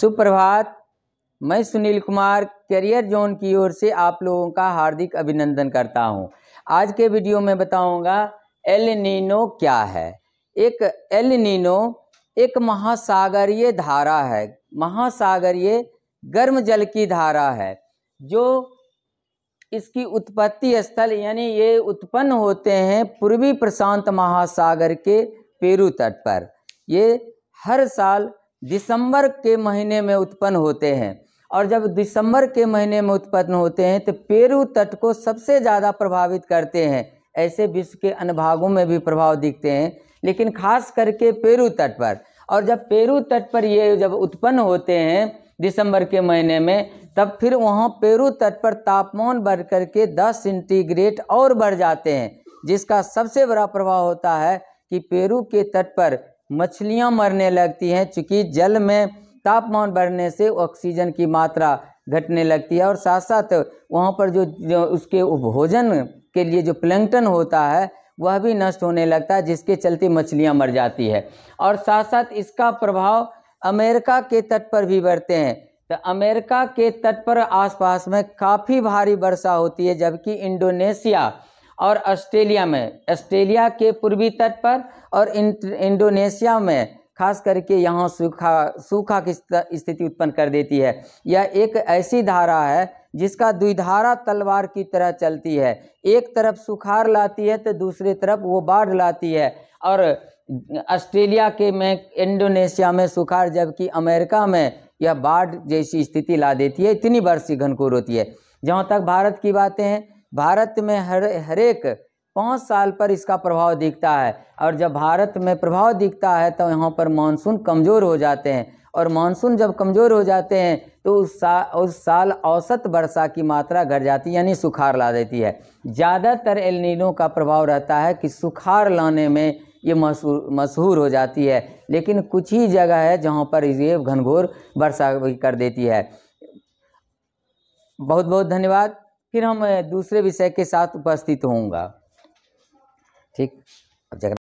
सुप्रभात मैं Sunil Kumar career zone की ओर से आप लोगों का हार्दिक अभिनंदन करता हूं। आज के वीडियो में बताऊंगा एल नीनो क्या है एक एल नीनो एक महासागरीय धारा है महासागरीय गर्म जल की धारा है जो इसकी उत्पत्ति स्थल यानी ये उत्पन्न होते हैं पूर्वी प्रशांत महासागर के पेरू तट पर ये हर साल दिसंबर के महीने में उत्पन्न होते हैं और जब दिसंबर के महीने में उत्पन्न होते हैं तो पेरू तट को सबसे ज़्यादा प्रभावित करते हैं ऐसे विश्व के अन्य भागों में भी प्रभाव दिखते हैं लेकिन खास करके पेरू तट पर और जब पेरू तट पर ये जब उत्पन्न होते हैं दिसंबर के महीने में तब फिर वहाँ पेरू तट पर तापमान बढ़ करके 10 सेंटीग्रेड और बढ़ जाते हैं जिसका सबसे बड़ा प्रभाव होता है कि पेरू के तट पर मछलियाँ मरने लगती हैं चूँकि जल में तापमान बढ़ने से ऑक्सीजन की मात्रा घटने लगती है और साथ साथ वहाँ पर जो, जो उसके भोजन के लिए जो प्लैंगटन होता है वह भी नष्ट होने लगता है जिसके चलते मछलियाँ मर जाती है और साथ साथ इसका प्रभाव अमेरिका के तट पर भी बढ़ते हैं तो अमेरिका के तट पर आसपास में काफ़ी भारी वर्षा होती है जबकि इंडोनेशिया और ऑस्ट्रेलिया में ऑस्ट्रेलिया के पूर्वी तट पर और इंडोनेशिया में खास करके यहाँ सूखा सूखा की स्थिति उत्पन्न कर देती है यह एक ऐसी धारा है जिसका द्विधारा तलवार की तरह चलती है एक तरफ सुखार लाती है तो दूसरी तरफ वो बाढ़ लाती है और ऑस्ट्रेलिया के में इंडोनेशिया में सुखार जबकि अमेरिका में यह बाढ़ जैसी स्थिति ला देती है इतनी बरसी घनघोर होती है जहाँ तक भारत की बातें हैं भारत में हर हरेक पाँच साल पर इसका प्रभाव दिखता है और जब भारत में प्रभाव दिखता है तो यहाँ पर मानसून कमज़ोर हो जाते हैं और मानसून जब कमज़ोर हो जाते हैं तो उस सा उस साल औसत वर्षा की मात्रा घट जाती है यानी सुखार ला देती है ज़्यादातर एलनीनों का प्रभाव रहता है कि सुखार लाने में ये मशहूर हो जाती है लेकिन कुछ ही जगह है जहाँ पर ये घनघोर वर्षा भी कर देती है बहुत बहुत धन्यवाद फिर हम दूसरे विषय के साथ उपस्थित होऊंगा ठीक अब